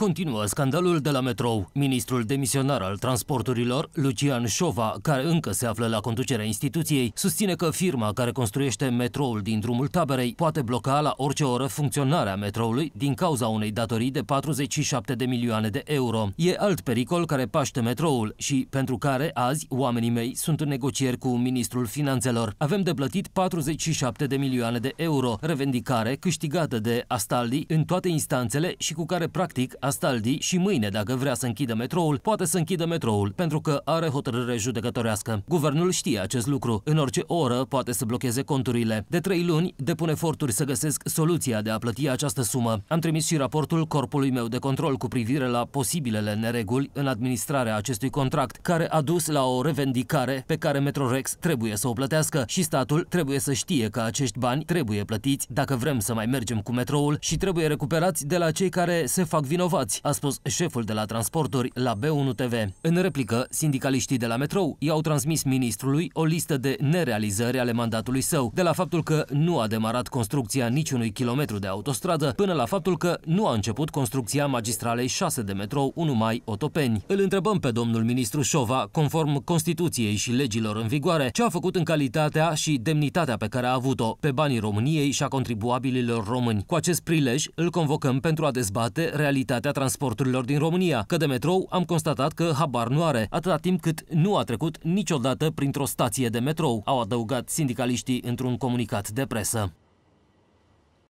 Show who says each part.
Speaker 1: Continuă scandalul de la metrou. Ministrul demisionar al transporturilor, Lucian Șova, care încă se află la conducerea instituției, susține că firma care construiește metroul din drumul taberei poate bloca la orice oră funcționarea metroului din cauza unei datorii de 47 de milioane de euro. E alt pericol care paște metroul și pentru care azi oamenii mei sunt în negocieri cu ministrul finanțelor. Avem de plătit 47 de milioane de euro, revendicare câștigată de Astaldi în toate instanțele și cu care practic a Astaldi și mâine, dacă vrea să închidă metroul, poate să închidă metroul, pentru că are hotărâre judecătorească. Guvernul știe acest lucru. În orice oră poate să blocheze conturile. De trei luni depun eforturi să găsesc soluția de a plăti această sumă. Am trimis și raportul corpului meu de control cu privire la posibilele nereguli în administrarea acestui contract, care a dus la o revendicare pe care Metrorex trebuie să o plătească și statul trebuie să știe că acești bani trebuie plătiți dacă vrem să mai mergem cu metroul și trebuie recuperați de la cei care se fac vinovați luați, a spus șeful de la transporturi la B1 TV. În replică, sindicaliștii de la metrou i-au transmis ministrului o listă de nerealizări ale mandatului său, de la faptul că nu a demarat construcția niciunui kilometru de autostradă, până la faptul că nu a început construcția magistralei 6 de metrou 1 mai Otopeni. Îl întrebăm pe domnul ministru Șova, conform Constituției și legilor în vigoare, ce a făcut în calitatea și demnitatea pe care a avut-o pe banii României și a contribuabililor români. Cu acest prilej îl convocăm pentru a dezbate realitatea majoritatea transporturilor din România, că de metrou am constatat că habar nu are, atâta timp cât nu a trecut niciodată printr-o stație de metrou, au adăugat sindicaliștii într-un comunicat de presă.